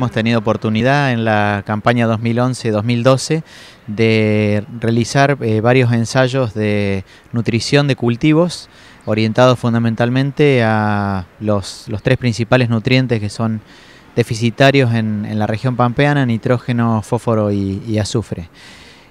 hemos tenido oportunidad en la campaña 2011-2012 de realizar eh, varios ensayos de nutrición de cultivos orientados fundamentalmente a los, tres principales nutrientes que son deficitarios en, la región pampeana, nitrógeno, fósforo y azufre.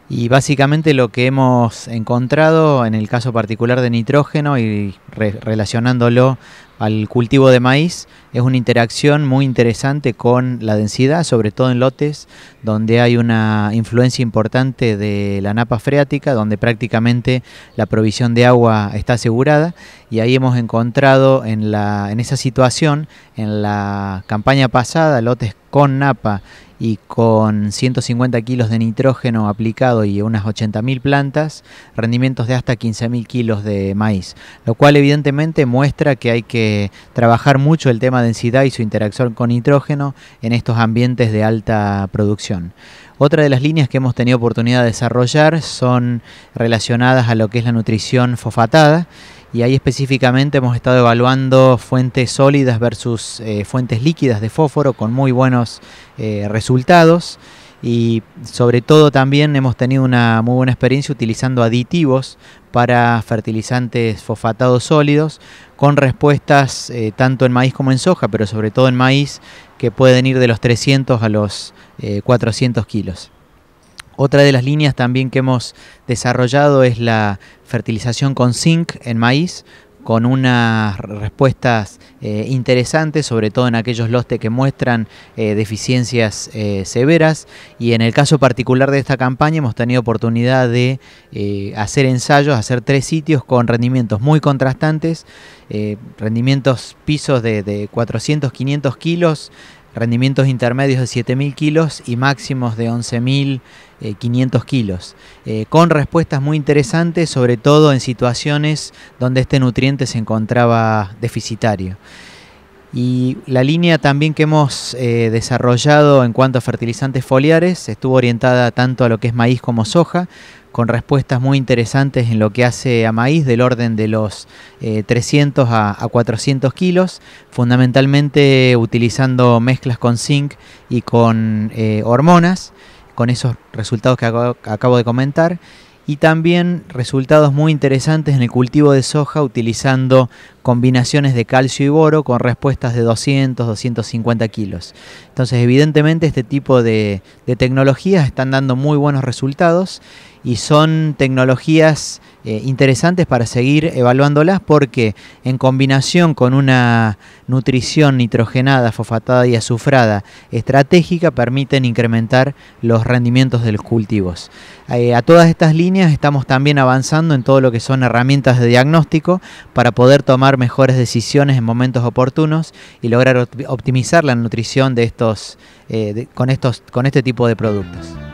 Y básicamente lo que hemos encontrado en el caso particular de nitrógeno y relacionándolo al cultivo de maíz es una interacción muy interesante con la densidad, sobre todo en lotes donde hay una influencia importante de la napa freática, donde prácticamente la provisión de agua está asegurada y ahí hemos encontrado en, la, en esa situación, en la campaña pasada, lotes con napa y con 150 kilos de nitrógeno aplicado y unas 80.000 plantas, rendimientos de hasta 15.000 kilos de maíz, lo cual evidentemente muestra que hay que trabajar mucho el tema de densidad y su interacción con nitrógeno en estos ambientes de alta producción. Otra de las líneas que hemos tenido oportunidad de desarrollar son relacionadas a lo que es la nutrición fosfatada, y ahí específicamente hemos estado evaluando fuentes sólidas versus eh, fuentes líquidas de fósforo con muy buenos eh, resultados y sobre todo también hemos tenido una muy buena experiencia utilizando aditivos para fertilizantes fosfatados sólidos con respuestas eh, tanto en maíz como en soja, pero sobre todo en maíz que pueden ir de los 300 a los 400 kilos. Otra de las líneas también que hemos desarrollado es la fertilización con zinc en maíz, con unas respuestas eh, interesantes, sobre todo en aquellos lotes que muestran eh, deficiencias eh, severas. Y en el caso particular de esta campaña hemos tenido oportunidad de hacer ensayos, hacer tres sitios con rendimientos muy contrastantes, rendimientos pisos de, de 400, 500 kilos, rendimientos intermedios de 7.000 kilos y máximos de 11.500 eh, kilos, eh, con respuestas muy interesantes, sobre todo en situaciones donde este nutriente se encontraba deficitario. Y la línea también que hemos eh, desarrollado en cuanto a fertilizantes foliares estuvo orientada tanto a lo que es maíz como soja, con respuestas muy interesantes en lo que hace a maíz del orden de los 300 eh, a, 400 kilos, fundamentalmente utilizando mezclas con zinc y con eh, hormonas, con esos resultados que acabo de comentar y también resultados muy interesantes en el cultivo de soja utilizando combinaciones de calcio y boro con respuestas de 200, 250 kilos. Entonces evidentemente este tipo de, tecnologías están dando muy buenos resultados y son tecnologías eh, interesantes para seguir evaluándolas porque en combinación con una nutrición nitrogenada, fosfatada y azufrada estratégica permiten incrementar los rendimientos de los cultivos. Eh, a todas estas líneas estamos también avanzando en todo lo que son herramientas de diagnóstico para poder tomar mejores decisiones en momentos oportunos y lograr optimizar la nutrición de eh, estos, con este tipo de productos.